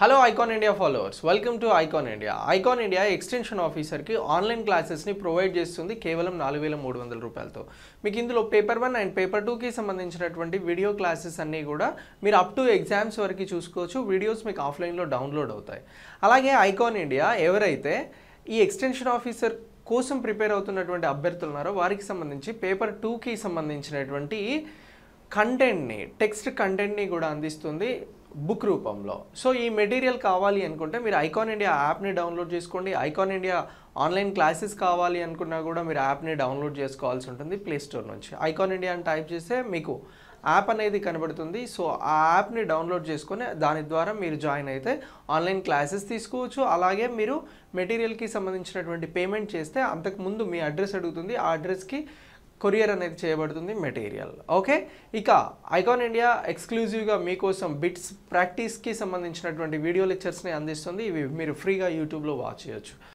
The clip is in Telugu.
hello icon India followers welcome to icon India icon India extension ఆఫీసర్కి ఆన్లైన్ క్లాసెస్ని ప్రొవైడ్ చేస్తుంది కేవలం నాలుగు వేల మూడు వందల రూపాయలతో మీకు ఇందులో పేపర్ వన్ అండ్ పేపర్ టూకి సంబంధించినటువంటి వీడియో క్లాసెస్ అన్నీ కూడా మీరు అప్ టు ఎగ్జామ్స్ వరకు చూసుకోవచ్చు వీడియోస్ మీకు ఆఫ్లైన్లో డౌన్లోడ్ అవుతాయి అలాగే ఐకాన్ ఇండియా ఎవరైతే ఈ ఎక్స్టెన్షన్ ఆఫీసర్ కోసం ప్రిపేర్ అవుతున్నటువంటి అభ్యర్థులు ఉన్నారో వారికి సంబంధించి పేపర్ టూకి సంబంధించినటువంటి కంటెంట్ని టెక్స్ట్ కంటెంట్ని కూడా అందిస్తుంది బుక్ రూపంలో సో ఈ మెటీరియల్ కావాలి అనుకుంటే మీరు ఐకాన్ ఇండియా యాప్ని డౌన్లోడ్ చేసుకోండి ఐకాన్ ఇండియా ఆన్లైన్ క్లాసెస్ కావాలి అనుకున్నా కూడా మీరు యాప్ని డౌన్లోడ్ చేసుకోవాల్సి ఉంటుంది ప్లేస్టోర్ నుంచి ఐకాన్ ఇండియా అని టైప్ చేస్తే మీకు యాప్ అనేది కనబడుతుంది సో ఆ యాప్ని డౌన్లోడ్ చేసుకొని దాని ద్వారా మీరు జాయిన్ అయితే ఆన్లైన్ క్లాసెస్ తీసుకోవచ్చు అలాగే మీరు మెటీరియల్కి సంబంధించినటువంటి పేమెంట్ చేస్తే అంతకుముందు మీ అడ్రస్ అడుగుతుంది ఆ అడ్రస్కి కొరియర్ అనేది చేయబడుతుంది మెటీరియల్ ఓకే ఇక ఐకాన్ ఇండియా ఎక్స్క్లూజివ్గా మీకోసం బిట్స్ ప్రాక్టీస్కి సంబంధించినటువంటి వీడియో లెక్చర్స్ని అందిస్తుంది ఇవి మీరు ఫ్రీగా యూట్యూబ్లో వాచ్ చేయొచ్చు